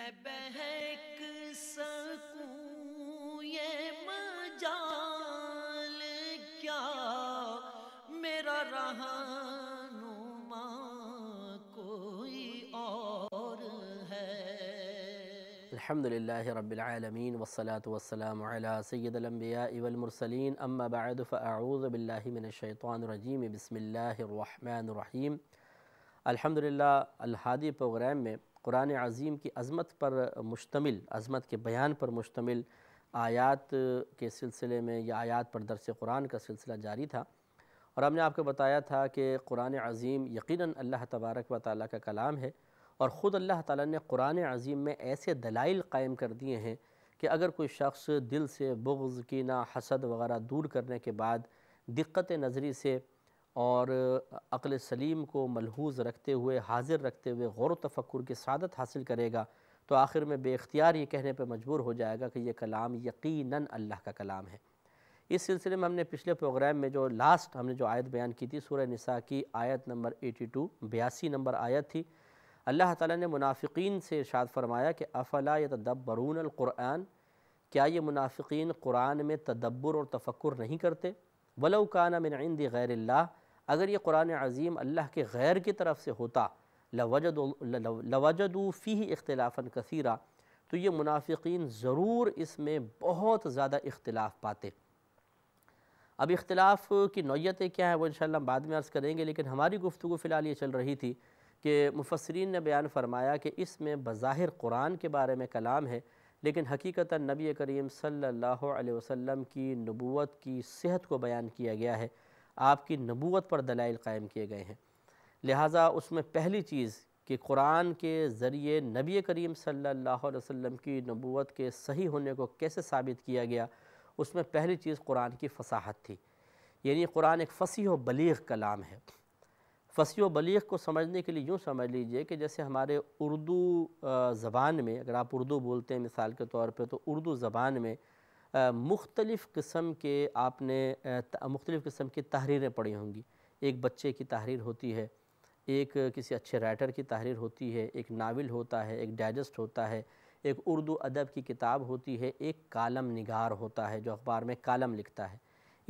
میں بہک سکوں یہ مجال کیا میرا رہنما کوئی اور ہے الحمد للہ رب العالمین والصلاة والسلام على سید الانبیاء والمرسلین اما بعد فاعوذ باللہ من الشیطان الرجیم بسم اللہ الرحمن الرحیم الحمدللہ الحادی پروگرام میں قرآن عظیم کی عظمت پر مشتمل عظمت کے بیان پر مشتمل آیات کے سلسلے میں یا آیات پر درس قرآن کا سلسلہ جاری تھا اور ہم نے آپ کو بتایا تھا کہ قرآن عظیم یقیناً اللہ تبارک و تعالیٰ کا کلام ہے اور خود اللہ تعالیٰ نے قرآن عظیم میں ایسے دلائل قائم کر دیے ہیں کہ اگر کوئی شخص دل سے بغض کینہ حسد وغیرہ دور کرنے کے بعد دقت نظری سے اور عقل سلیم کو ملحوظ رکھتے ہوئے حاضر رکھتے ہوئے غور و تفکر کی سعادت حاصل کرے گا تو آخر میں بے اختیار یہ کہنے پہ مجبور ہو جائے گا کہ یہ کلام یقیناً اللہ کا کلام ہے اس سلسلے میں ہم نے پچھلے پروگرام میں جو لاسٹ ہم نے جو آیت بیان کی تھی سورہ نساء کی آیت نمبر ایٹی ٹو بیاسی نمبر آیت تھی اللہ تعالیٰ نے منافقین سے ارشاد فرمایا کہ افلا یتدبرون القرآن کیا یہ منافقین قرآن میں تدبر اور تفکر نہیں کرتے ولو کانا من عند غیر اللہ اگر یہ قرآن عظیم اللہ کے غیر کی طرف سے ہوتا لوجد لوجد فی اختلافاً کثیرہ تو یہ منافقین ضرور اس میں بہت زیادہ اختلاف پاتے اب اختلاف کی نوعیتیں کیا ہیں وہ انشاءاللہ ہم بعد میں عرض کریں گے لیکن ہماری گفتگو فی الحال یہ چل رہی تھی کہ مفسرین نے بیان فرمایا کہ اس میں بظاہر قرآن کے بارے میں کلام ہے لیکن حقیقتا نبی کریم صلی اللہ علیہ وسلم کی نبوت کی صحت کو بیان کیا گیا ہے آپ کی نبوت پر دلائل قائم کیے گئے ہیں لہٰذا اس میں پہلی چیز کہ قرآن کے ذریعے نبی کریم صلی اللہ علیہ وسلم کی نبوت کے صحیح ہونے کو کیسے ثابت کیا گیا اس میں پہلی چیز قرآن کی فصاحت تھی یعنی قرآن ایک فصیح و بلیغ کلام ہے فصیح و بلیغ کو سمجھنے کے لیے یوں سمجھ لیجئے کہ جیسے ہمارے اردو زبان میں اگر آپ اردو بولتے ہیں مثال کے طور پہ تو اردو زبان میں مختلف قسم کے آپ نے مختلف قسم کی تحریریں پڑھی ہوں گی ایک بچے کی تحریر ہوتی ہے ایک کسی اچھے رائٹر کی تحریر ہوتی ہے ایک ناول ہوتا ہے ایک ڈائجسٹ ہوتا ہے ایک اردو ادب کی کتاب ہوتی ہے ایک کالم نگار ہوتا ہے جو اخبار میں کالم لکھتا ہے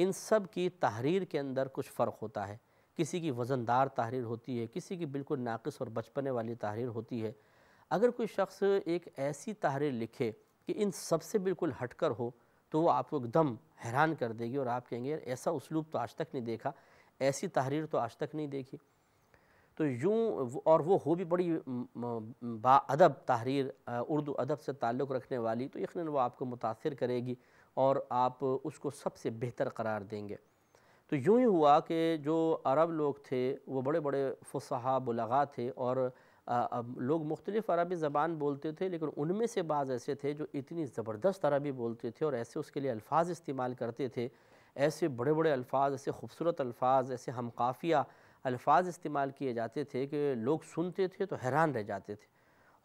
ان سب کی تحریر کے اندر کچھ فرق ہوتا ہے کسی کی وزن دار تحریر ہوتی ہے کسی کی بالکل ناقص اور بچپنے والی تحریر ہوتی ہے اگر کوئی شخص ایک ایسی تحریر لکھے کہ ان سب سے بالکل ہٹ کر ہو تو وہ آپ کو ایک دم حیران کر دے گی اور آپ کہیں گے ایسا اسلوب تو آج تک نہیں دیکھا ایسی تحریر تو آج تک نہیں دیکھی تو یوں اور وہ ہو بھی بڑی با ادب تحریر اردو ادب سے تعلق رکھنے والی تو یقیناً وہ آپ کو متاثر کرے گی اور آپ اس کو سب سے بہتر قرار دیں گے تو یوں ہی ہوا کہ جو عرب لوگ تھے وہ بڑے بڑے فصحب بلغا تھے اور اب لوگ مختلف عربی زبان بولتے تھے لیکن ان میں سے بعض ایسے تھے جو اتنی زبردست عربی بولتے تھے اور ایسے اس کے لیے الفاظ استعمال کرتے تھے ایسے بڑے بڑے الفاظ ایسے خوبصورت الفاظ ایسے ہمقافیہ الفاظ استعمال کیے جاتے تھے کہ لوگ سنتے تھے تو حیران رہ جاتے تھے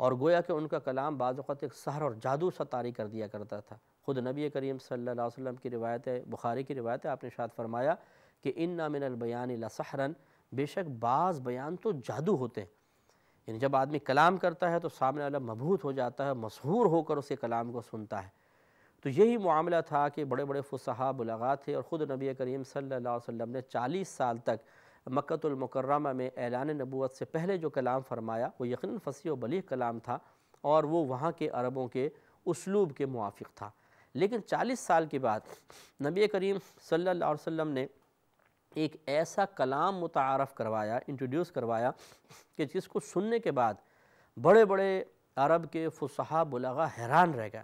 اور گویا کہ ان کا کلام بعض اوقات ایک سحر اور جادو سا تاری کر دیا کرتا تھا خود نبی کریم صلی اللہ علیہ وسلم کی روایت ہے بخاری کی روایت ہے آپ نے شاد فرمایا کہ ان مِنَ الْبَيَانِ لَسَحْرًا بے شک بعض بیان تو جادو ہوتے ہیں یعنی جب آدمی کلام کرتا ہے تو سامنے والا مبہوت ہو جاتا ہے مسہور ہو کر اسے کلام کو سنتا ہے تو یہی معاملہ تھا کہ بڑے بڑے فصحا بلغا تھے اور خود نبی کریم صلی اللہ علیہ وسلم نے چالیس سال تک مکت المکرمہ میں اعلان نبوت سے پہلے جو کلام فرمایا وہ یقیناً فصیح و بلیغ کلام تھا اور وہ وہاں کے عربوں کے اسلوب کے موافق تھا لیکن چالیس سال کے بعد نبی کریم صلی اللہ علیہ وسلم نے ایک ایسا کلام متعارف کروایا انٹروڈیوس کروایا کہ جس کو سننے کے بعد بڑے بڑے عرب کے فصحا بلغا حیران رہ گئے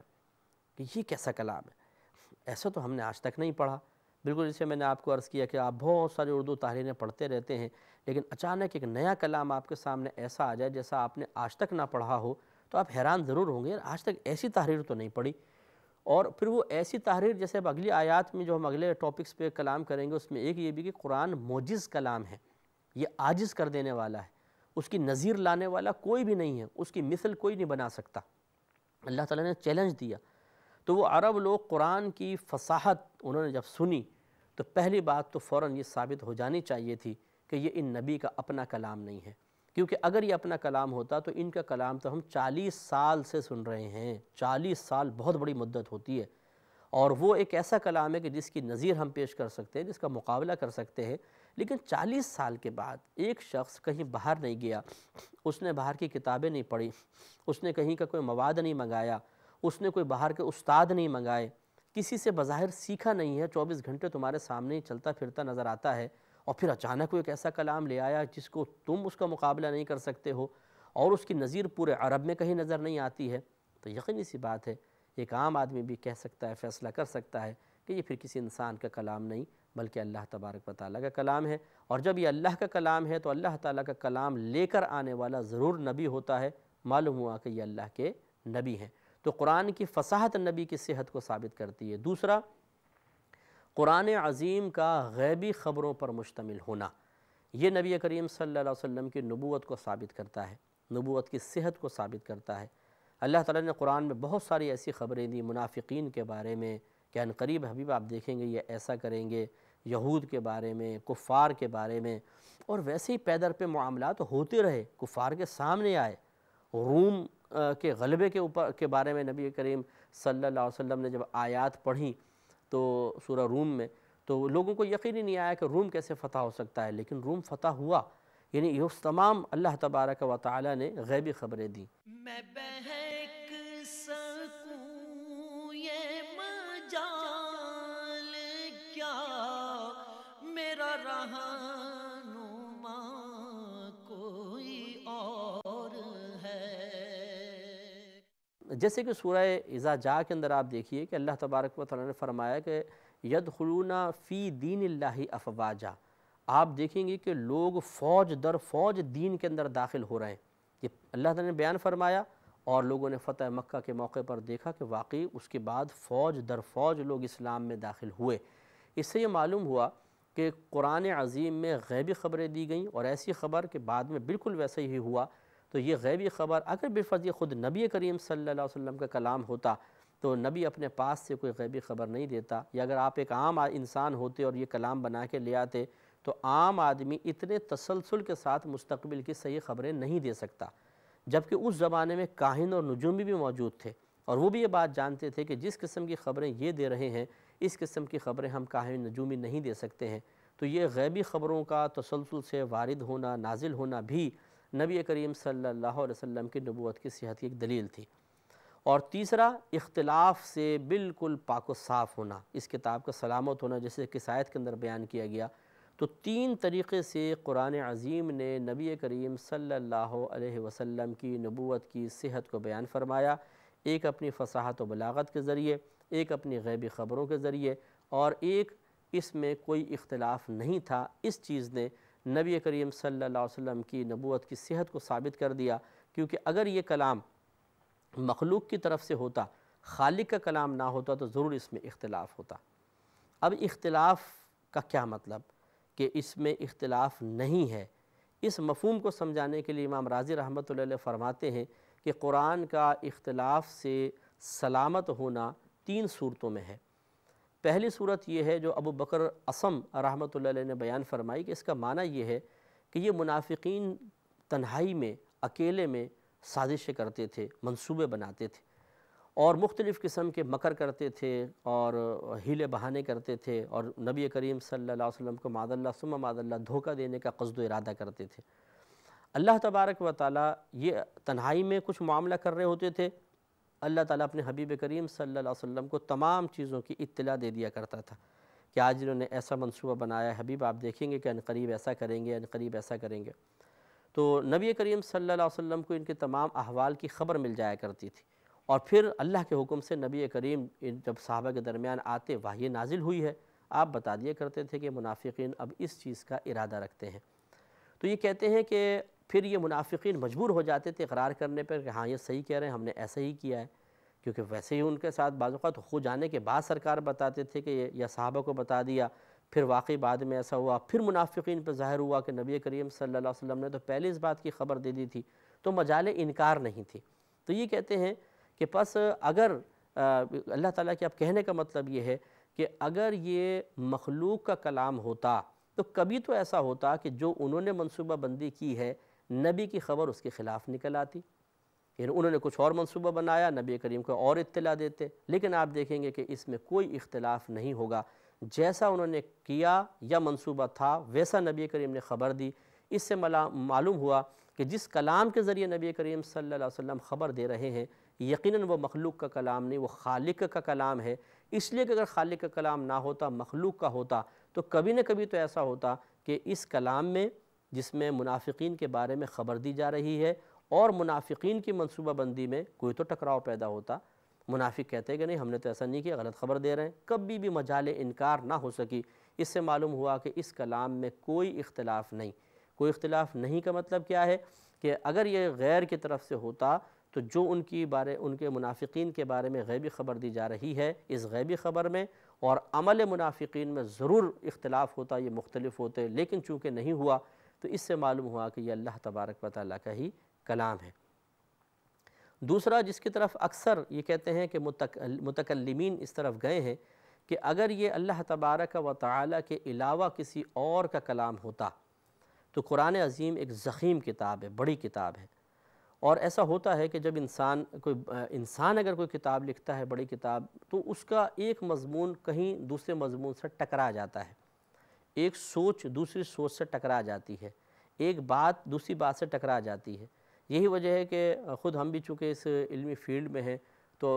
کہ یہ کیسا کلام ہے ایسا تو ہم نے آج تک نہیں پڑھا بالکل جس میں نے آپ کو عرض کیا کہ آپ بہت ساری اردو تحریریں پڑھتے رہتے ہیں لیکن اچانک ایک نیا کلام آپ کے سامنے ایسا آ جائے جیسا آپ نے آج تک نہ پڑھا ہو تو آپ حیران ضرور ہوں گے آج تک ایسی تحریر تو نہیں پڑھی اور پھر وہ ایسی تحریر جیسے اب اگلی آیات میں جو ہم اگلے ٹاپکس پہ کلام کریں گے اس میں ایک یہ بھی کہ قرآن موجز کلام ہے یہ عاجز کر دینے والا ہے اس کی نظیر لانے والا کوئی بھی نہیں ہے اس کی مثل کوئی نہیں بنا سکتا اللہ تعالیٰ نے چیلنج دیا تو وہ عرب لوگ قرآن کی فصاحت انہوں نے جب سنی تو پہلی بات تو فوراً یہ ثابت ہو جانی چاہیے تھی کہ یہ ان نبی کا اپنا کلام نہیں ہے کیونکہ اگر یہ اپنا کلام ہوتا تو ان کا کلام تو ہم چالیس سال سے سن رہے ہیں چالیس سال بہت بڑی مدت ہوتی ہے اور وہ ایک ایسا کلام ہے کہ جس کی نظیر ہم پیش کر سکتے ہیں جس کا مقابلہ کر سکتے ہیں لیکن چالیس سال کے بعد ایک شخص کہیں باہر نہیں گیا اس نے باہر کی کتابیں نہیں پڑھی اس نے کہیں کا کوئی مواد نہیں منگایا اس نے کوئی باہر کے استاد نہیں منگائے کسی سے بظاہر سیکھا نہیں ہے چوبیس گھنٹے تمہارے سامنے ہی چلتا پھرتا نظر آتا ہے اور پھر اچانک وہ ایک ایسا کلام لے آیا جس کو تم اس کا مقابلہ نہیں کر سکتے ہو اور اس کی نظیر پورے عرب میں کہیں نظر نہیں آتی ہے تو یقینی سی بات ہے ایک عام آدمی بھی کہہ سکتا ہے فیصلہ کر سکتا ہے کہ یہ پھر کسی انسان کا کلام نہیں بلکہ اللہ تبارک و تعالیٰ کا کلام ہے اور جب یہ اللہ کا کلام ہے تو اللہ تعالیٰ کا کلام لے کر آنے والا ضرور نبی ہوتا ہے معلوم ہوا کہ یہ اللہ کے نبی ہیں تو قرآن کی فصاحت نبی کی صحت کو ثابت کرتی ہے دوسرا قرآن عظیم کا غیبی خبروں پر مشتمل ہونا یہ نبی کریم صلی اللہ علیہ وسلم کی نبوت کو ثابت کرتا ہے نبوت کی صحت کو ثابت کرتا ہے اللہ تعالیٰ نے قرآن میں بہت ساری ایسی خبریں دی منافقین کے بارے میں کہ انقریب حبیب آپ دیکھیں گے یہ ایسا کریں گے یہود کے بارے میں کفار کے بارے میں اور ویسے ہی پیدر پہ معاملات ہوتے رہے کفار کے سامنے آئے روم کے غلبے کے اوپر کے بارے میں نبی کریم صلی اللہ علیہ وسلم نے جب آیات پڑھیں تو سورہ روم میں تو لوگوں کو یقین ہی نہیں آیا کہ روم کیسے فتح ہو سکتا ہے لیکن روم فتح ہوا یعنی یہ تمام اللہ تبارک و تعالی نے غیبی خبریں دیں رہا جیسے کہ سورہ ازا جا کے اندر آپ دیکھیے کہ اللہ تبارک و تعالیٰ نے فرمایا کہ ید فی دین اللہ افواجہ آپ دیکھیں گے کہ لوگ فوج در فوج دین کے اندر داخل ہو رہے ہیں یہ اللہ تعالیٰ نے بیان فرمایا اور لوگوں نے فتح مکہ کے موقع پر دیکھا کہ واقعی اس کے بعد فوج در فوج لوگ اسلام میں داخل ہوئے اس سے یہ معلوم ہوا کہ قرآن عظیم میں غیبی خبریں دی گئیں اور ایسی خبر کہ بعد میں بالکل ویسے ہی ہوا تو یہ غیبی خبر اگر بے یہ خود نبی کریم صلی اللہ علیہ وسلم کا کلام ہوتا تو نبی اپنے پاس سے کوئی غیبی خبر نہیں دیتا یا اگر آپ ایک عام انسان ہوتے اور یہ کلام بنا کے لے آتے تو عام آدمی اتنے تسلسل کے ساتھ مستقبل کی صحیح خبریں نہیں دے سکتا جبکہ اس زمانے میں کاہن اور نجومی بھی موجود تھے اور وہ بھی یہ بات جانتے تھے کہ جس قسم کی خبریں یہ دے رہے ہیں اس قسم کی خبریں ہم کاہن نجومی نہیں دے سکتے ہیں تو یہ غیبی خبروں کا تسلسل سے وارد ہونا نازل ہونا بھی نبی کریم صلی اللہ علیہ وسلم کی نبوت کی صحت کی ایک دلیل تھی اور تیسرا اختلاف سے بالکل پاک و صاف ہونا اس کتاب کا سلامت ہونا جیسے کساید کے اندر بیان کیا گیا تو تین طریقے سے قرآن عظیم نے نبی کریم صلی اللہ علیہ وسلم کی نبوت کی صحت کو بیان فرمایا ایک اپنی فصاحت و بلاغت کے ذریعے ایک اپنی غیبی خبروں کے ذریعے اور ایک اس میں کوئی اختلاف نہیں تھا اس چیز نے نبی کریم صلی اللہ علیہ وسلم کی نبوت کی صحت کو ثابت کر دیا کیونکہ اگر یہ کلام مخلوق کی طرف سے ہوتا خالق کا کلام نہ ہوتا تو ضرور اس میں اختلاف ہوتا اب اختلاف کا کیا مطلب کہ اس میں اختلاف نہیں ہے اس مفہوم کو سمجھانے کے لیے امام راضی رحمت اللہ علیہ فرماتے ہیں کہ قرآن کا اختلاف سے سلامت ہونا تین صورتوں میں ہے پہلی صورت یہ ہے جو ابو بکر اسم رحمۃ اللہ علیہ نے بیان فرمائی کہ اس کا معنی یہ ہے کہ یہ منافقین تنہائی میں اکیلے میں سازشیں کرتے تھے منصوبے بناتے تھے اور مختلف قسم کے مکر کرتے تھے اور ہیلے بہانے کرتے تھے اور نبی کریم صلی اللہ علیہ وسلم کو ماد اللہ سمہ ماد اللہ دھوکہ دینے کا قصد و ارادہ کرتے تھے اللہ تبارک و تعالی یہ تنہائی میں کچھ معاملہ کر رہے ہوتے تھے اللہ تعالیٰ اپنے حبیب کریم صلی اللہ علیہ وسلم کو تمام چیزوں کی اطلاع دے دیا کرتا تھا کہ آج انہوں نے ایسا منصوبہ بنایا ہے حبیب آپ دیکھیں گے کہ انقریب ایسا کریں گے انقریب ایسا کریں گے تو نبی کریم صلی اللہ علیہ وسلم کو ان کے تمام احوال کی خبر مل جایا کرتی تھی اور پھر اللہ کے حکم سے نبی کریم جب صحابہ کے درمیان آتے وحی نازل ہوئی ہے آپ بتا دیا کرتے تھے کہ منافقین اب اس چیز کا ارادہ رکھتے ہیں تو یہ کہتے ہیں کہ پھر یہ منافقین مجبور ہو جاتے تھے اقرار کرنے پر کہ ہاں یہ صحیح کہہ رہے ہیں ہم نے ایسا ہی کیا ہے کیونکہ ویسے ہی ان کے ساتھ بعض اوقات ہو جانے کے بعد سرکار بتاتے تھے کہ یا صحابہ کو بتا دیا پھر واقعی بعد میں ایسا ہوا پھر منافقین پر ظاہر ہوا کہ نبی کریم صلی اللہ علیہ وسلم نے تو پہلے اس بات کی خبر دے دی تھی تو مجال انکار نہیں تھی تو یہ کہتے ہیں کہ پس اگر اللہ تعالیٰ کے اب کہنے کا مطلب یہ ہے کہ اگر یہ مخلوق کا کلام ہوتا تو کبھی تو ایسا ہوتا کہ جو انہوں نے منصوبہ بندی کی ہے نبی کی خبر اس کے خلاف نکل آتی یعنی انہوں نے کچھ اور منصوبہ بنایا نبی کریم کو اور اطلاع دیتے لیکن آپ دیکھیں گے کہ اس میں کوئی اختلاف نہیں ہوگا جیسا انہوں نے کیا یا منصوبہ تھا ویسا نبی کریم نے خبر دی اس سے معلوم ہوا کہ جس کلام کے ذریعے نبی کریم صلی اللہ علیہ وسلم خبر دے رہے ہیں یقیناً وہ مخلوق کا کلام نہیں وہ خالق کا کلام ہے اس لیے کہ اگر خالق کا کلام نہ ہوتا مخلوق کا ہوتا تو کبھی نہ کبھی تو ایسا ہوتا کہ اس کلام میں جس میں منافقین کے بارے میں خبر دی جا رہی ہے اور منافقین کی منصوبہ بندی میں کوئی تو ٹکراؤ پیدا ہوتا منافق کہتے کہ نہیں ہم نے تو ایسا نہیں کیا غلط خبر دے رہے ہیں کبھی بھی مجال انکار نہ ہو سکی اس سے معلوم ہوا کہ اس کلام میں کوئی اختلاف نہیں کوئی اختلاف نہیں کا مطلب کیا ہے کہ اگر یہ غیر کی طرف سے ہوتا تو جو ان کی بارے ان کے منافقین کے بارے میں غیبی خبر دی جا رہی ہے اس غیبی خبر میں اور عمل منافقین میں ضرور اختلاف ہوتا یہ مختلف ہوتے لیکن چونکہ نہیں ہوا تو اس سے معلوم ہوا کہ یہ اللہ تبارک و تعالیٰ کا ہی کلام ہے دوسرا جس کی طرف اکثر یہ کہتے ہیں کہ متکلمین اس طرف گئے ہیں کہ اگر یہ اللہ تبارک و تعالیٰ کے علاوہ کسی اور کا کلام ہوتا تو قرآن عظیم ایک زخیم کتاب ہے بڑی کتاب ہے اور ایسا ہوتا ہے کہ جب انسان کوئی انسان اگر کوئی کتاب لکھتا ہے بڑی کتاب تو اس کا ایک مضمون کہیں دوسرے مضمون سے ٹکرا جاتا ہے ایک سوچ دوسری سوچ سے ٹکرا جاتی ہے ایک بات دوسری بات سے ٹکرا جاتی ہے یہی وجہ ہے کہ خود ہم بھی چونکہ اس علمی فیلڈ میں ہیں تو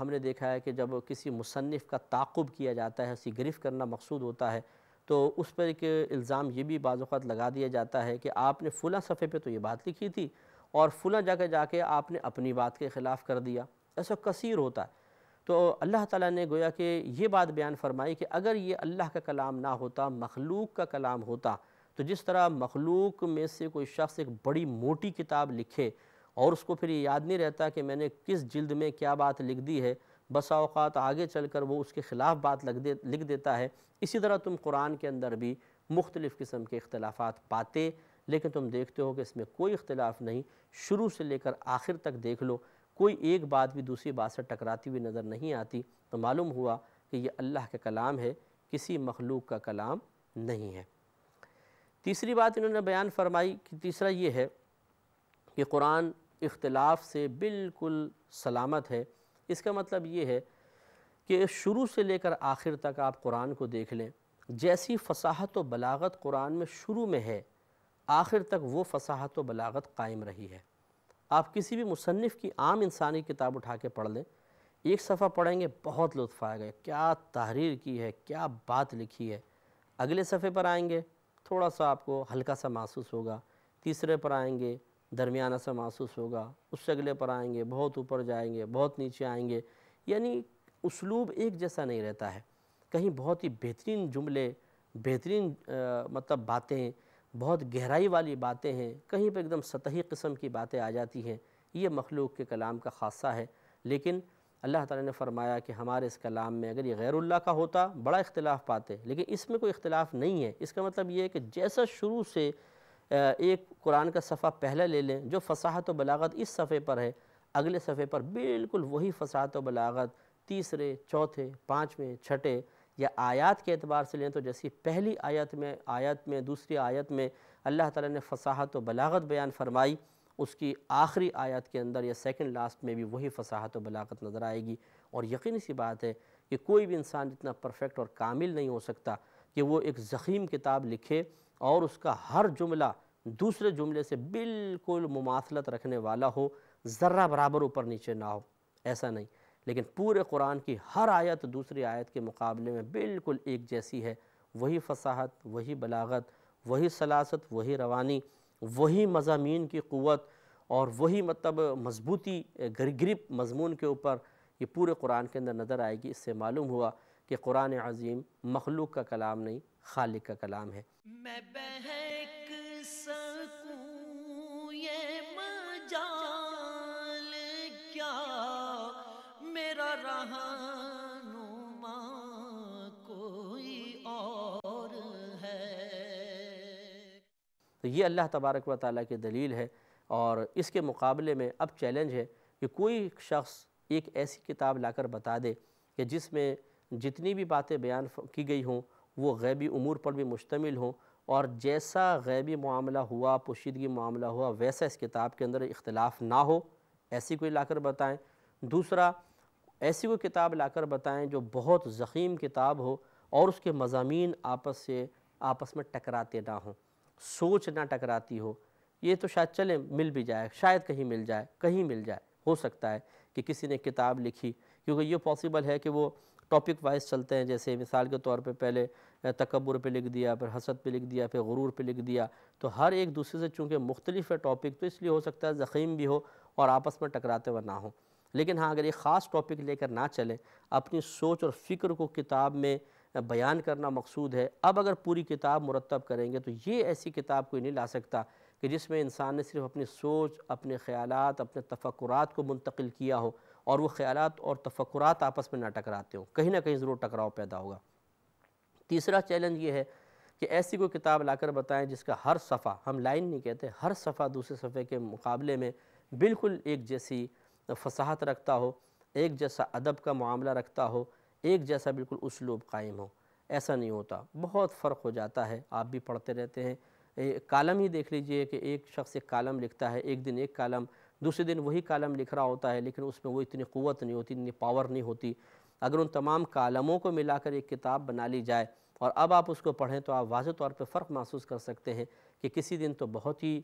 ہم نے دیکھا ہے کہ جب کسی مصنف کا تعقب کیا جاتا ہے اسی گریف کرنا مقصود ہوتا ہے تو اس پر ایک الزام یہ بھی بعض اوقات لگا دیا جاتا ہے کہ آپ نے فلاں صفحے پہ تو یہ بات لکھی تھی اور فلاں جگہ جا کے آپ نے اپنی بات کے خلاف کر دیا ایسا کثیر ہوتا ہے تو اللہ تعالیٰ نے گویا کہ یہ بات بیان فرمائی کہ اگر یہ اللہ کا کلام نہ ہوتا مخلوق کا کلام ہوتا تو جس طرح مخلوق میں سے کوئی شخص ایک بڑی موٹی کتاب لکھے اور اس کو پھر یہ یاد نہیں رہتا کہ میں نے کس جلد میں کیا بات لکھ دی ہے بسا اوقات آگے چل کر وہ اس کے خلاف بات لکھ دیتا ہے اسی طرح تم قرآن کے اندر بھی مختلف قسم کے اختلافات پاتے لیکن تم دیکھتے ہو کہ اس میں کوئی اختلاف نہیں شروع سے لے کر آخر تک دیکھ لو کوئی ایک بات بھی دوسری بات سے ٹکراتی ہوئی نظر نہیں آتی تو معلوم ہوا کہ یہ اللہ کے کلام ہے کسی مخلوق کا کلام نہیں ہے تیسری بات انہوں نے بیان فرمائی کہ تیسرا یہ ہے کہ قرآن اختلاف سے بالکل سلامت ہے اس کا مطلب یہ ہے کہ شروع سے لے کر آخر تک آپ قرآن کو دیکھ لیں جیسی فصاحت و بلاغت قرآن میں شروع میں ہے آخر تک وہ فصاحت و بلاغت قائم رہی ہے آپ کسی بھی مصنف کی عام انسانی کتاب اٹھا کے پڑھ لیں ایک صفحہ پڑھیں گے بہت لطف آئے گا کیا تحریر کی ہے کیا بات لکھی ہے اگلے صفحے پر آئیں گے تھوڑا سا آپ کو ہلکا سا محسوس ہوگا تیسرے پر آئیں گے درمیانہ سا محسوس ہوگا اس سے اگلے پر آئیں گے بہت اوپر جائیں گے بہت نیچے آئیں گے یعنی اسلوب ایک جیسا نہیں رہتا ہے کہیں بہت ہی بہترین جملے بہترین مطلب باتیں بہت گہرائی والی باتیں ہیں کہیں پہ ایک دم سطحی قسم کی باتیں آ جاتی ہیں یہ مخلوق کے کلام کا خاصہ ہے لیکن اللہ تعالیٰ نے فرمایا کہ ہمارے اس کلام میں اگر یہ غیر اللہ کا ہوتا بڑا اختلاف پاتے لیکن اس میں کوئی اختلاف نہیں ہے اس کا مطلب یہ ہے کہ جیسا شروع سے ایک قرآن کا صفحہ پہلا لے لیں جو فصاحت و بلاغت اس صفحے پر ہے اگلے صفحے پر بالکل وہی فصاحت و بلاغت تیسرے چوتھے پانچویں چھٹے یا آیات کے اعتبار سے لیں تو جیسی پہلی آیت میں آیت میں دوسری آیت میں اللہ تعالیٰ نے فصاحت و بلاغت بیان فرمائی اس کی آخری آیت کے اندر یا سیکنڈ لاسٹ میں بھی وہی فصاحت و بلاغت نظر آئے گی اور یقین سی بات ہے کہ کوئی بھی انسان اتنا پرفیکٹ اور کامل نہیں ہو سکتا کہ وہ ایک زخیم کتاب لکھے اور اس کا ہر جملہ دوسرے جملے سے بالکل مماثلت رکھنے والا ہو ذرہ برابر اوپر نیچے نہ ہو ایسا نہیں لیکن پورے قرآن کی ہر آیت دوسری آیت کے مقابلے میں بالکل ایک جیسی ہے وہی فصاحت وہی بلاغت وہی سلاست وہی روانی وہی مضامین کی قوت اور وہی مطلب مضبوطی گرگر مضمون کے اوپر یہ پورے قرآن کے اندر نظر آئے گی اس سے معلوم ہوا کہ قرآن عظیم مخلوق کا کلام نہیں خالق کا کلام ہے میں یہ اللہ تبارک و تعالیٰ کی دلیل ہے اور اس کے مقابلے میں اب چیلنج ہے کہ کوئی شخص ایک ایسی کتاب لا کر بتا دے کہ جس میں جتنی بھی باتیں بیان کی گئی ہوں وہ غیبی امور پر بھی مشتمل ہوں اور جیسا غیبی معاملہ ہوا پوشیدگی معاملہ ہوا ویسا اس کتاب کے اندر اختلاف نہ ہو ایسی کوئی لا کر بتائیں دوسرا ایسی کوئی کتاب لا کر بتائیں جو بہت زخیم کتاب ہو اور اس کے مضامین آپس سے آپس میں ٹکراتے نہ ہوں سوچ نہ ٹکراتی ہو یہ تو شاید چلے مل بھی جائے شاید کہیں مل جائے کہیں مل جائے ہو سکتا ہے کہ کسی نے کتاب لکھی کیونکہ یہ پاسبل ہے کہ وہ ٹاپک وائز چلتے ہیں جیسے مثال کے طور پہ پہلے تکبر پہ لکھ دیا پھر حسد پہ لکھ دیا پھر غرور پہ لکھ دیا تو ہر ایک دوسرے سے چونکہ مختلف ہے ٹاپک تو اس لیے ہو سکتا ہے زخیم بھی ہو اور آپس میں ٹکراتے ہوئے نہ ہوں لیکن ہاں اگر یہ خاص ٹاپک لے کر نہ چلے اپنی سوچ اور فکر کو کتاب میں بیان کرنا مقصود ہے اب اگر پوری کتاب مرتب کریں گے تو یہ ایسی کتاب کوئی نہیں لا سکتا کہ جس میں انسان نے صرف اپنی سوچ اپنے خیالات اپنے تفکرات کو منتقل کیا ہو اور وہ خیالات اور تفکرات آپس میں نہ ٹکراتے ہوں کہیں نہ کہیں ضرور ٹکراؤ پیدا ہوگا تیسرا چیلنج یہ ہے کہ ایسی کوئی کتاب لا کر بتائیں جس کا ہر صفحہ ہم لائن نہیں کہتے ہر صفحہ دوسرے صفحے کے مقابلے میں بالکل ایک جیسی فصاحت رکھتا ہو ایک جیسا ادب کا معاملہ رکھتا ہو ایک جیسا بالکل اسلوب قائم ہو ایسا نہیں ہوتا بہت فرق ہو جاتا ہے آپ بھی پڑھتے رہتے ہیں کالم ہی دیکھ لیجئے کہ ایک شخص ایک کالم لکھتا ہے ایک دن ایک کالم دوسرے دن وہی کالم لکھ رہا ہوتا ہے لیکن اس میں وہ اتنی قوت نہیں ہوتی اتنی پاور نہیں ہوتی اگر ان تمام کالموں کو ملا کر ایک کتاب بنا لی جائے اور اب آپ اس کو پڑھیں تو آپ واضح طور پہ فرق محسوس کر سکتے ہیں کہ کسی دن تو بہت ہی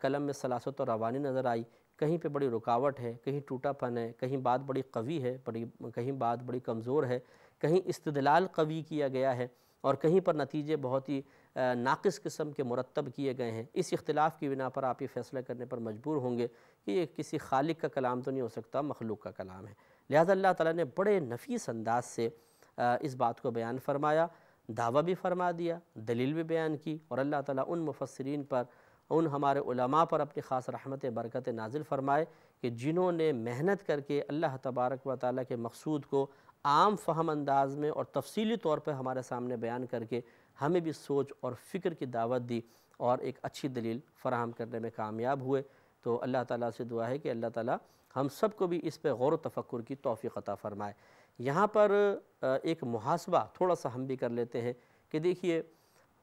قلم میں سلاست و روانی نظر آئی کہیں پہ بڑی رکاوٹ ہے کہیں ٹوٹا پن ہے کہیں بات بڑی قوی ہے بڑی کہیں بات بڑی کمزور ہے کہیں استدلال قوی کیا گیا ہے اور کہیں پر نتیجے بہت ہی ناقص قسم کے مرتب کیے گئے ہیں اس اختلاف کی بنا پر آپ یہ فیصلہ کرنے پر مجبور ہوں گے کہ یہ کسی خالق کا کلام تو نہیں ہو سکتا مخلوق کا کلام ہے لہذا اللہ تعالیٰ نے بڑے نفیس انداز سے اس بات کو بیان فرمایا دعویٰ بھی فرما دیا دلیل بھی بیان کی اور اللہ تعالیٰ ان مفسرین پر ان ہمارے علماء پر اپنی خاص رحمت برکت نازل فرمائے کہ جنہوں نے محنت کر کے اللہ تبارک و تعالیٰ کے مقصود کو عام فہم انداز میں اور تفصیلی طور پہ ہمارے سامنے بیان کر کے ہمیں بھی سوچ اور فکر کی دعوت دی اور ایک اچھی دلیل فراہم کرنے میں کامیاب ہوئے تو اللہ تعالیٰ سے دعا ہے کہ اللہ تعالیٰ ہم سب کو بھی اس پہ غور و تفکر کی توفیق عطا فرمائے یہاں پر ایک محاسبہ تھوڑا سا ہم بھی کر لیتے ہیں کہ دیکھیے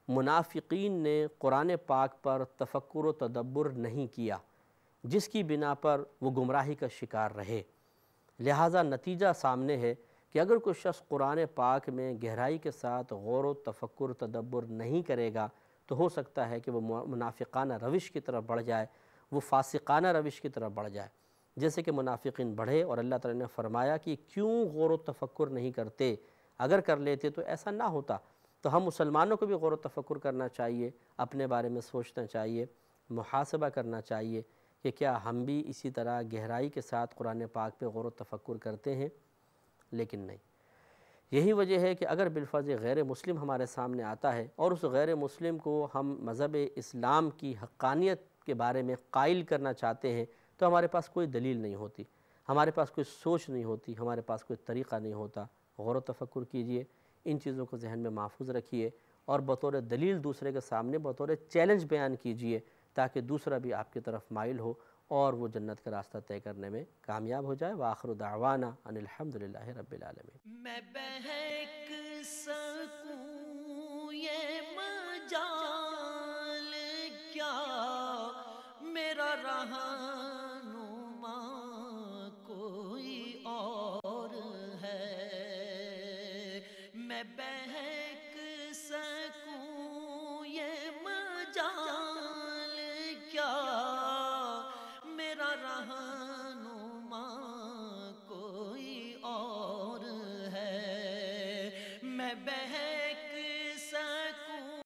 منافقین نے قرآن پاک پر تفکر و تدبر نہیں کیا جس کی بنا پر وہ گمراہی کا شکار رہے لہٰذا نتیجہ سامنے ہے کہ اگر کوئی شخص قرآن پاک میں گہرائی کے ساتھ غور و تفکر و تدبر نہیں کرے گا تو ہو سکتا ہے کہ وہ منافقانہ روش کی طرف بڑھ جائے وہ فاسقانہ روش کی طرف بڑھ جائے جیسے کہ منافقین بڑھے اور اللہ تعالی نے فرمایا کہ کیوں غور و تفکر نہیں کرتے اگر کر لیتے تو ایسا نہ ہوتا تو ہم مسلمانوں کو بھی غور و تفکر کرنا چاہیے اپنے بارے میں سوچنا چاہیے محاسبہ کرنا چاہیے کہ کیا ہم بھی اسی طرح گہرائی کے ساتھ قرآن پاک پہ غور و تفکر کرتے ہیں لیکن نہیں یہی وجہ ہے کہ اگر بالفاظ غیر مسلم ہمارے سامنے آتا ہے اور اس غیر مسلم کو ہم مذہب اسلام کی حقانیت کے بارے میں قائل کرنا چاہتے ہیں تو ہمارے پاس کوئی دلیل نہیں ہوتی ہمارے پاس کوئی سوچ نہیں ہوتی ہمارے پاس کوئی طریقہ نہیں ہوتا غور و تفکر کیجئے ان چیزوں کو ذہن میں محفوظ رکھیے اور بطور دلیل دوسرے کے سامنے بطور چیلنج بیان کیجئے تاکہ دوسرا بھی آپ کی طرف مائل ہو اور وہ جنت کا راستہ طے کرنے میں کامیاب ہو جائے وآخر دعوانا ان الحمدللہ رب العالمین میں بہک سکوں یہ مجال کیا میرا رہاں